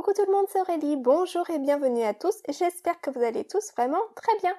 Coucou tout le monde, c'est Aurélie, bonjour et bienvenue à tous, j'espère que vous allez tous vraiment très bien.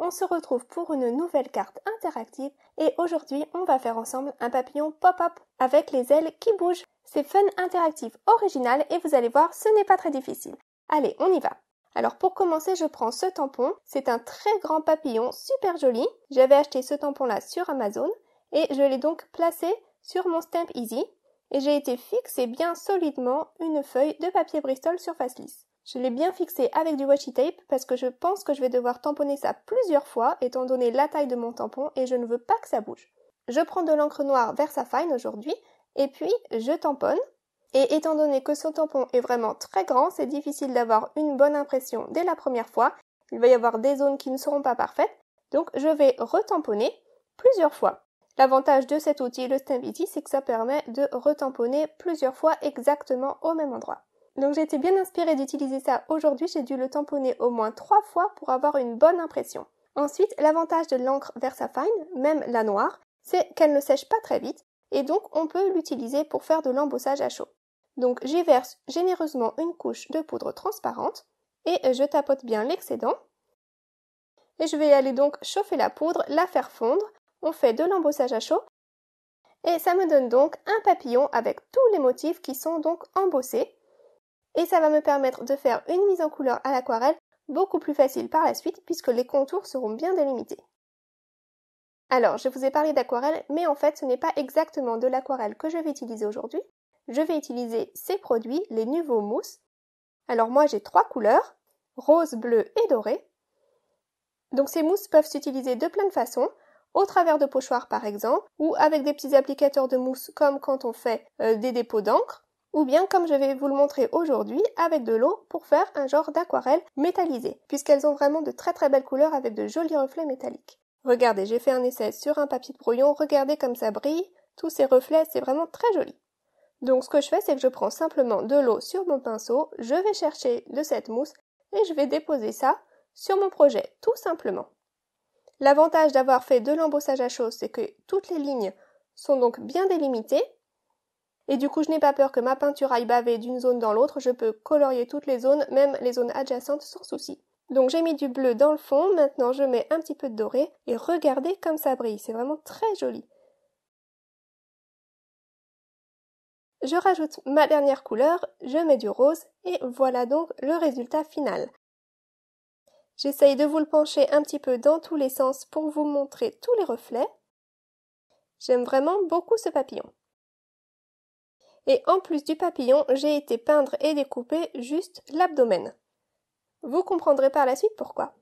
On se retrouve pour une nouvelle carte interactive et aujourd'hui on va faire ensemble un papillon pop-up avec les ailes qui bougent. C'est fun, interactif, original et vous allez voir ce n'est pas très difficile. Allez, on y va. Alors pour commencer, je prends ce tampon. C'est un très grand papillon, super joli. J'avais acheté ce tampon là sur Amazon et je l'ai donc placé sur mon stamp easy et j'ai été fixer bien solidement une feuille de papier Bristol surface lisse. Je l'ai bien fixée avec du washi tape parce que je pense que je vais devoir tamponner ça plusieurs fois étant donné la taille de mon tampon et je ne veux pas que ça bouge. Je prends de l'encre noire Versafine aujourd'hui et puis je tamponne. Et étant donné que ce tampon est vraiment très grand, c'est difficile d'avoir une bonne impression dès la première fois. Il va y avoir des zones qui ne seront pas parfaites. Donc je vais retamponner plusieurs fois. L'avantage de cet outil, le Stampity, c'est que ça permet de retamponner plusieurs fois exactement au même endroit. Donc j'ai été bien inspirée d'utiliser ça aujourd'hui, j'ai dû le tamponner au moins trois fois pour avoir une bonne impression. Ensuite, l'avantage de l'encre VersaFine, même la noire, c'est qu'elle ne sèche pas très vite et donc on peut l'utiliser pour faire de l'embossage à chaud. Donc j'y verse généreusement une couche de poudre transparente et je tapote bien l'excédent. Et je vais aller donc chauffer la poudre, la faire fondre on fait de l'embossage à chaud et ça me donne donc un papillon avec tous les motifs qui sont donc embossés. Et ça va me permettre de faire une mise en couleur à l'aquarelle beaucoup plus facile par la suite puisque les contours seront bien délimités. Alors, je vous ai parlé d'aquarelle, mais en fait, ce n'est pas exactement de l'aquarelle que je vais utiliser aujourd'hui. Je vais utiliser ces produits, les nouveaux mousses. Alors moi, j'ai trois couleurs, rose, bleu et doré. Donc ces mousses peuvent s'utiliser de plein de façons au travers de pochoirs par exemple, ou avec des petits applicateurs de mousse comme quand on fait euh, des dépôts d'encre, ou bien comme je vais vous le montrer aujourd'hui avec de l'eau pour faire un genre d'aquarelle métallisée, puisqu'elles ont vraiment de très très belles couleurs avec de jolis reflets métalliques. Regardez, j'ai fait un essai sur un papier de brouillon, regardez comme ça brille, tous ces reflets, c'est vraiment très joli. Donc ce que je fais, c'est que je prends simplement de l'eau sur mon pinceau, je vais chercher de cette mousse et je vais déposer ça sur mon projet, tout simplement. L'avantage d'avoir fait de l'embossage à chaud, c'est que toutes les lignes sont donc bien délimitées. Et du coup, je n'ai pas peur que ma peinture aille baver d'une zone dans l'autre. Je peux colorier toutes les zones, même les zones adjacentes, sans souci. Donc j'ai mis du bleu dans le fond. Maintenant, je mets un petit peu de doré. Et regardez comme ça brille. C'est vraiment très joli. Je rajoute ma dernière couleur, je mets du rose et voilà donc le résultat final. J'essaye de vous le pencher un petit peu dans tous les sens pour vous montrer tous les reflets. J'aime vraiment beaucoup ce papillon. Et en plus du papillon, j'ai été peindre et découper juste l'abdomen. Vous comprendrez par la suite pourquoi.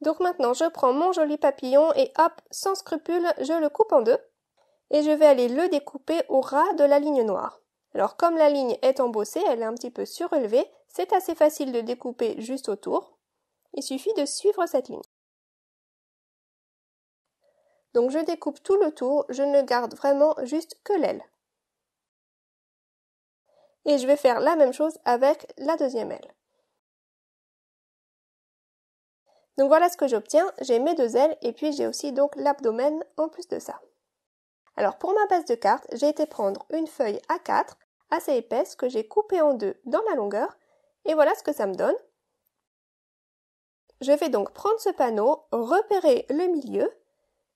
Donc maintenant, je prends mon joli papillon et hop, sans scrupule, je le coupe en deux et je vais aller le découper au ras de la ligne noire. Alors comme la ligne est embossée, elle est un petit peu surélevée, c'est assez facile de découper juste autour. Il suffit de suivre cette ligne. Donc je découpe tout le tour, je ne garde vraiment juste que l'aile. Et je vais faire la même chose avec la deuxième aile. Donc voilà ce que j'obtiens, j'ai mes deux ailes et puis j'ai aussi donc l'abdomen en plus de ça. Alors pour ma base de carte, j'ai été prendre une feuille A4 assez épaisse que j'ai coupée en deux dans la longueur et voilà ce que ça me donne. Je vais donc prendre ce panneau, repérer le milieu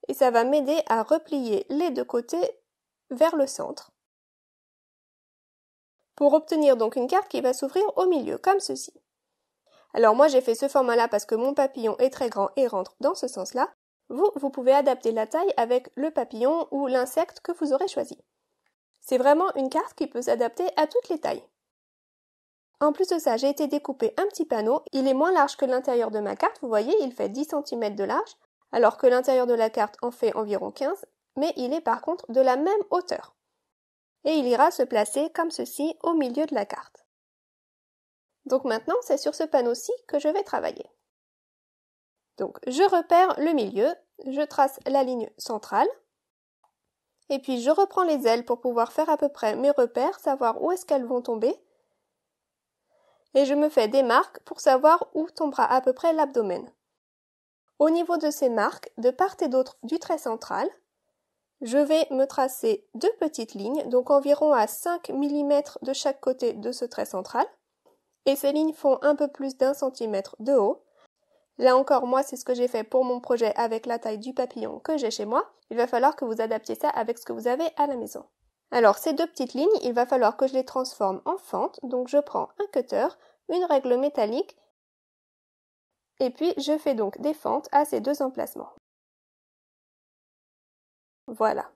et ça va m'aider à replier les deux côtés vers le centre pour obtenir donc une carte qui va s'ouvrir au milieu comme ceci. Alors moi j'ai fait ce format là parce que mon papillon est très grand et rentre dans ce sens là. Vous, vous pouvez adapter la taille avec le papillon ou l'insecte que vous aurez choisi. C'est vraiment une carte qui peut s'adapter à toutes les tailles. En plus de ça, j'ai été découpé un petit panneau. Il est moins large que l'intérieur de ma carte, vous voyez, il fait 10 cm de large, alors que l'intérieur de la carte en fait environ 15, mais il est par contre de la même hauteur. Et il ira se placer comme ceci au milieu de la carte. Donc maintenant, c'est sur ce panneau-ci que je vais travailler. Donc je repère le milieu, je trace la ligne centrale, et puis je reprends les ailes pour pouvoir faire à peu près mes repères, savoir où est-ce qu'elles vont tomber. Et je me fais des marques pour savoir où tombera à peu près l'abdomen. Au niveau de ces marques, de part et d'autre du trait central, je vais me tracer deux petites lignes, donc environ à 5 mm de chaque côté de ce trait central. Et ces lignes font un peu plus d'un centimètre de haut. Là encore, moi, c'est ce que j'ai fait pour mon projet avec la taille du papillon que j'ai chez moi. Il va falloir que vous adaptiez ça avec ce que vous avez à la maison. Alors, ces deux petites lignes, il va falloir que je les transforme en fente. Donc, je prends un cutter, une règle métallique, et puis je fais donc des fentes à ces deux emplacements. Voilà.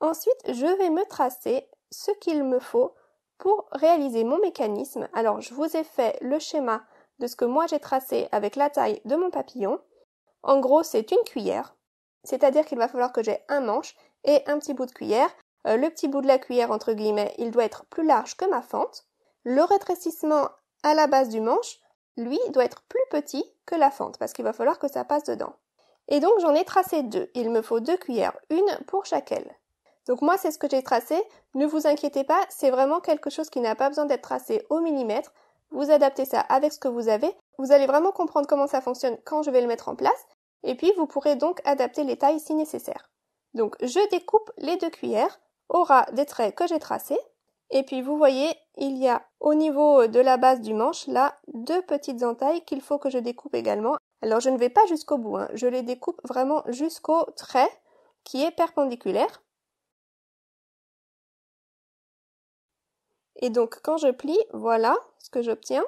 Ensuite, je vais me tracer ce qu'il me faut pour réaliser mon mécanisme. Alors, je vous ai fait le schéma de ce que moi j'ai tracé avec la taille de mon papillon. En gros, c'est une cuillère, c'est-à-dire qu'il va falloir que j'ai un manche et un petit bout de cuillère. Euh, le petit bout de la cuillère, entre guillemets, il doit être plus large que ma fente. Le rétrécissement à la base du manche, lui, doit être plus petit que la fente, parce qu'il va falloir que ça passe dedans. Et donc j'en ai tracé deux. Il me faut deux cuillères, une pour chaque aile. Donc moi c'est ce que j'ai tracé. Ne vous inquiétez pas, c'est vraiment quelque chose qui n'a pas besoin d'être tracé au millimètre vous adaptez ça avec ce que vous avez, vous allez vraiment comprendre comment ça fonctionne quand je vais le mettre en place, et puis vous pourrez donc adapter les tailles si nécessaire. Donc je découpe les deux cuillères au ras des traits que j'ai tracés, et puis vous voyez, il y a au niveau de la base du manche, là, deux petites entailles qu'il faut que je découpe également. Alors je ne vais pas jusqu'au bout, hein. je les découpe vraiment jusqu'au trait qui est perpendiculaire. Et donc quand je plie, voilà ce que j'obtiens.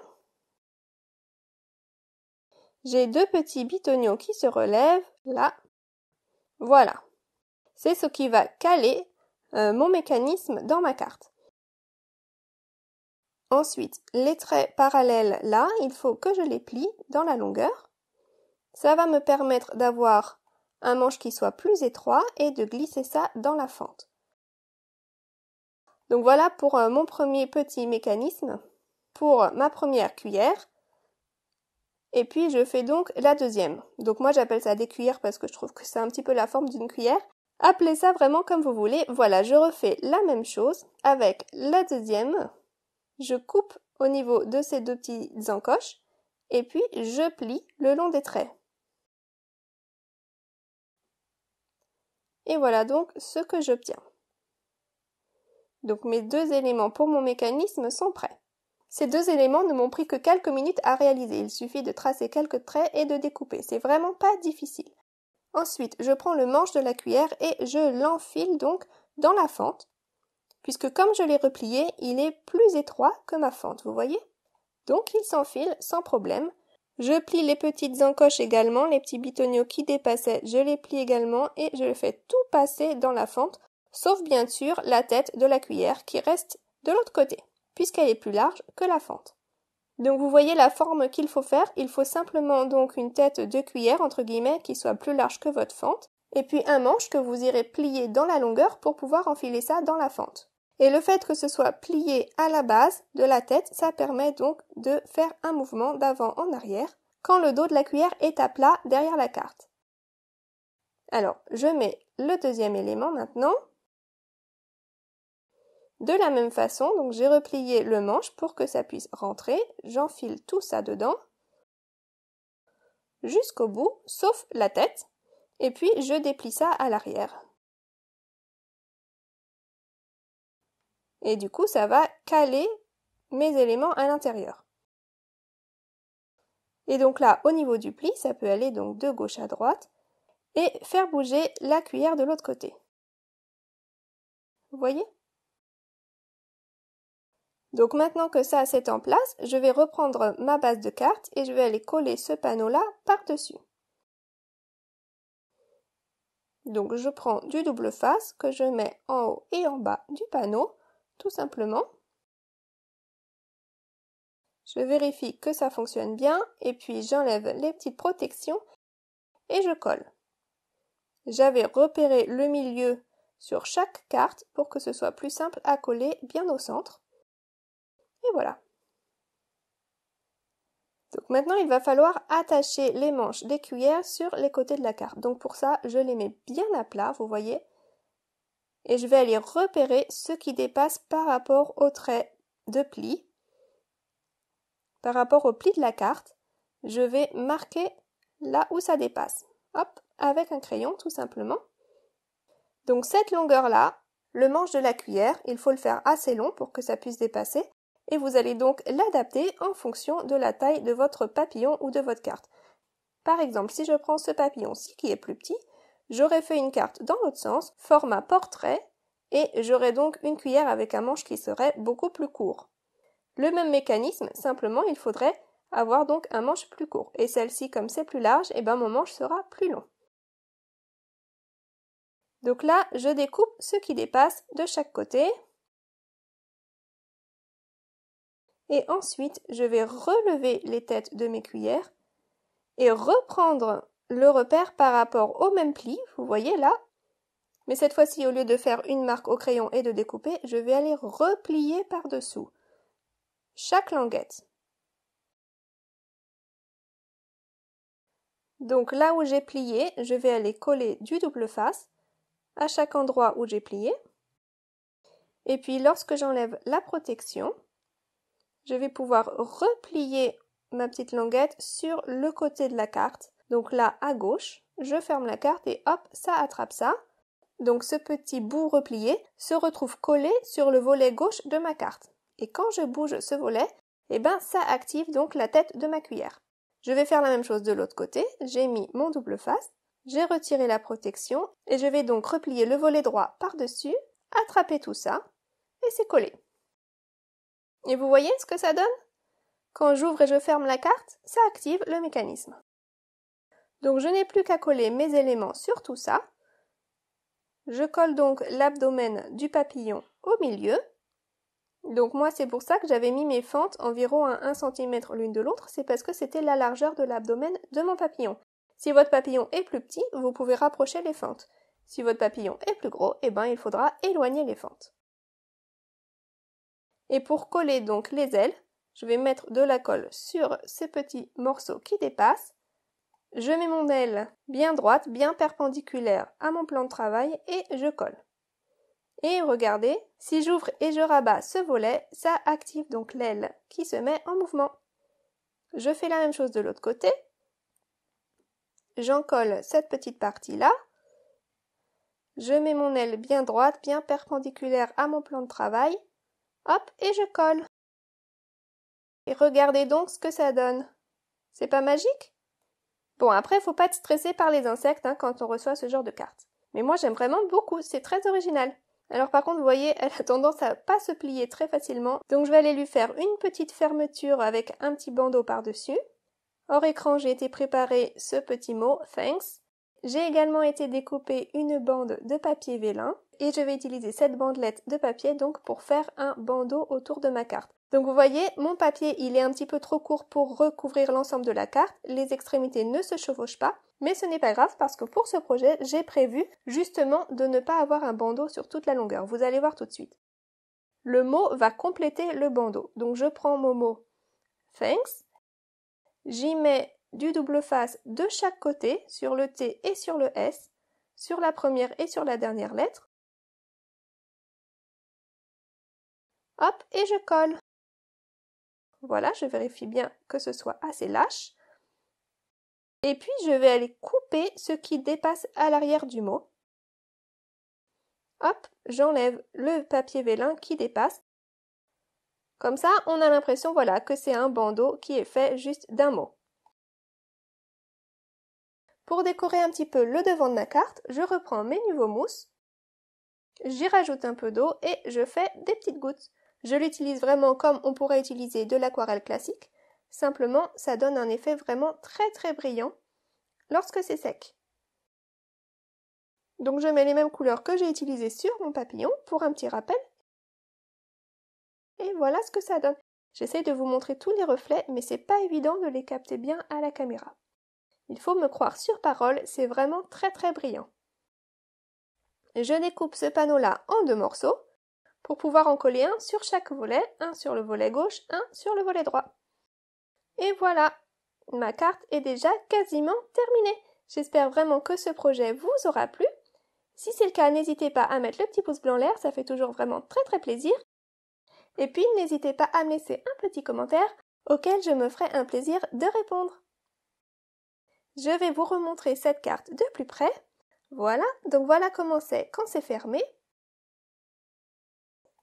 J'ai deux petits bitonions qui se relèvent là. Voilà. C'est ce qui va caler euh, mon mécanisme dans ma carte. Ensuite, les traits parallèles là, il faut que je les plie dans la longueur. Ça va me permettre d'avoir un manche qui soit plus étroit et de glisser ça dans la fente. Donc voilà pour euh, mon premier petit mécanisme, pour ma première cuillère. Et puis je fais donc la deuxième. Donc moi j'appelle ça des cuillères parce que je trouve que c'est un petit peu la forme d'une cuillère. Appelez ça vraiment comme vous voulez. Voilà, je refais la même chose avec la deuxième. Je coupe au niveau de ces deux petites encoches et puis je plie le long des traits. Et voilà donc ce que j'obtiens. Donc mes deux éléments pour mon mécanisme sont prêts. Ces deux éléments ne m'ont pris que quelques minutes à réaliser. Il suffit de tracer quelques traits et de découper. C'est vraiment pas difficile. Ensuite, je prends le manche de la cuillère et je l'enfile donc dans la fente, puisque comme je l'ai replié, il est plus étroit que ma fente, vous voyez Donc il s'enfile sans problème. Je plie les petites encoches également, les petits bitonniaux qui dépassaient, je les plie également et je fais tout passer dans la fente sauf bien sûr la tête de la cuillère qui reste de l'autre côté, puisqu'elle est plus large que la fente. Donc vous voyez la forme qu'il faut faire, il faut simplement donc une tête de cuillère entre guillemets qui soit plus large que votre fente, et puis un manche que vous irez plier dans la longueur pour pouvoir enfiler ça dans la fente. Et le fait que ce soit plié à la base de la tête, ça permet donc de faire un mouvement d'avant en arrière quand le dos de la cuillère est à plat derrière la carte. Alors, je mets le deuxième élément maintenant. De la même façon, donc j'ai replié le manche pour que ça puisse rentrer, j'enfile tout ça dedans jusqu'au bout, sauf la tête, et puis je déplie ça à l'arrière. Et du coup, ça va caler mes éléments à l'intérieur. Et donc là, au niveau du pli, ça peut aller donc de gauche à droite et faire bouger la cuillère de l'autre côté. Vous voyez donc maintenant que ça c'est en place, je vais reprendre ma base de cartes et je vais aller coller ce panneau-là par-dessus. Donc je prends du double face que je mets en haut et en bas du panneau, tout simplement. Je vérifie que ça fonctionne bien et puis j'enlève les petites protections et je colle. J'avais repéré le milieu sur chaque carte pour que ce soit plus simple à coller bien au centre. Et voilà. Donc maintenant, il va falloir attacher les manches des cuillères sur les côtés de la carte. Donc pour ça, je les mets bien à plat, vous voyez. Et je vais aller repérer ce qui dépasse par rapport au trait de pli. Par rapport au pli de la carte, je vais marquer là où ça dépasse. Hop, avec un crayon tout simplement. Donc cette longueur-là, le manche de la cuillère, il faut le faire assez long pour que ça puisse dépasser et vous allez donc l'adapter en fonction de la taille de votre papillon ou de votre carte. Par exemple, si je prends ce papillon-ci qui est plus petit, j'aurais fait une carte dans l'autre sens, format portrait, et j'aurais donc une cuillère avec un manche qui serait beaucoup plus court. Le même mécanisme, simplement il faudrait avoir donc un manche plus court, et celle-ci comme c'est plus large, et eh ben mon manche sera plus long. Donc là, je découpe ce qui dépasse de chaque côté. et ensuite je vais relever les têtes de mes cuillères et reprendre le repère par rapport au même pli, vous voyez là. Mais cette fois-ci, au lieu de faire une marque au crayon et de découper, je vais aller replier par-dessous chaque languette. Donc là où j'ai plié, je vais aller coller du double face à chaque endroit où j'ai plié. Et puis lorsque j'enlève la protection, je vais pouvoir replier ma petite languette sur le côté de la carte. Donc là, à gauche, je ferme la carte et hop, ça attrape ça. Donc ce petit bout replié se retrouve collé sur le volet gauche de ma carte. Et quand je bouge ce volet, eh ben ça active donc la tête de ma cuillère. Je vais faire la même chose de l'autre côté, j'ai mis mon double face, j'ai retiré la protection et je vais donc replier le volet droit par-dessus, attraper tout ça et c'est collé. Et vous voyez ce que ça donne Quand j'ouvre et je ferme la carte, ça active le mécanisme. Donc je n'ai plus qu'à coller mes éléments sur tout ça. Je colle donc l'abdomen du papillon au milieu. Donc moi c'est pour ça que j'avais mis mes fentes environ à 1 cm l'une de l'autre, c'est parce que c'était la largeur de l'abdomen de mon papillon. Si votre papillon est plus petit, vous pouvez rapprocher les fentes. Si votre papillon est plus gros, eh ben il faudra éloigner les fentes. Et pour coller donc les ailes, je vais mettre de la colle sur ces petits morceaux qui dépassent. Je mets mon aile bien droite, bien perpendiculaire à mon plan de travail et je colle. Et regardez, si j'ouvre et je rabats ce volet, ça active donc l'aile qui se met en mouvement. Je fais la même chose de l'autre côté. J'en colle cette petite partie-là. Je mets mon aile bien droite, bien perpendiculaire à mon plan de travail Hop, et je colle. Et regardez donc ce que ça donne. C'est pas magique Bon, après, faut pas être stressé par les insectes hein, quand on reçoit ce genre de carte. Mais moi, j'aime vraiment beaucoup, c'est très original. Alors par contre, vous voyez, elle a tendance à pas se plier très facilement, donc je vais aller lui faire une petite fermeture avec un petit bandeau par-dessus. Hors écran, j'ai été préparé ce petit mot, thanks. J'ai également été découper une bande de papier vélin et je vais utiliser cette bandelette de papier donc pour faire un bandeau autour de ma carte. Donc vous voyez, mon papier il est un petit peu trop court pour recouvrir l'ensemble de la carte, les extrémités ne se chevauchent pas, mais ce n'est pas grave parce que pour ce projet j'ai prévu justement de ne pas avoir un bandeau sur toute la longueur, vous allez voir tout de suite. Le mot va compléter le bandeau, donc je prends mon mot thanks, j'y mets du double face de chaque côté sur le T et sur le S, sur la première et sur la dernière lettre, Hop, et je colle. Voilà, je vérifie bien que ce soit assez lâche. Et puis, je vais aller couper ce qui dépasse à l'arrière du mot. Hop, j'enlève le papier vélin qui dépasse. Comme ça, on a l'impression voilà, que c'est un bandeau qui est fait juste d'un mot. Pour décorer un petit peu le devant de ma carte, je reprends mes nouveaux mousses, j'y rajoute un peu d'eau et je fais des petites gouttes. Je l'utilise vraiment comme on pourrait utiliser de l'aquarelle classique, simplement ça donne un effet vraiment très très brillant lorsque c'est sec. Donc je mets les mêmes couleurs que j'ai utilisées sur mon papillon pour un petit rappel. Et voilà ce que ça donne. J'essaie de vous montrer tous les reflets, mais c'est pas évident de les capter bien à la caméra. Il faut me croire sur parole, c'est vraiment très très brillant. Je découpe ce panneau-là en deux morceaux pour pouvoir en coller un sur chaque volet, un sur le volet gauche, un sur le volet droit. Et voilà, ma carte est déjà quasiment terminée. J'espère vraiment que ce projet vous aura plu. Si c'est le cas, n'hésitez pas à mettre le petit pouce blanc l'air, ça fait toujours vraiment très très plaisir. Et puis n'hésitez pas à me laisser un petit commentaire auquel je me ferai un plaisir de répondre. Je vais vous remontrer cette carte de plus près. Voilà, donc voilà comment c'est quand c'est fermé.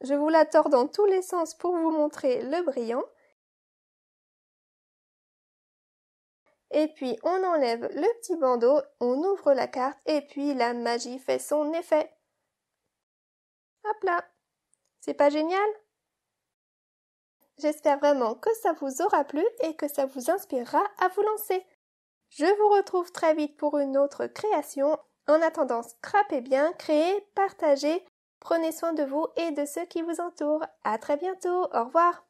Je vous la tords dans tous les sens pour vous montrer le brillant. Et puis on enlève le petit bandeau, on ouvre la carte et puis la magie fait son effet. Hop là C'est pas génial J'espère vraiment que ça vous aura plu et que ça vous inspirera à vous lancer. Je vous retrouve très vite pour une autre création. En attendant, scrapez bien, créez, partagez Prenez soin de vous et de ceux qui vous entourent. À très bientôt. Au revoir.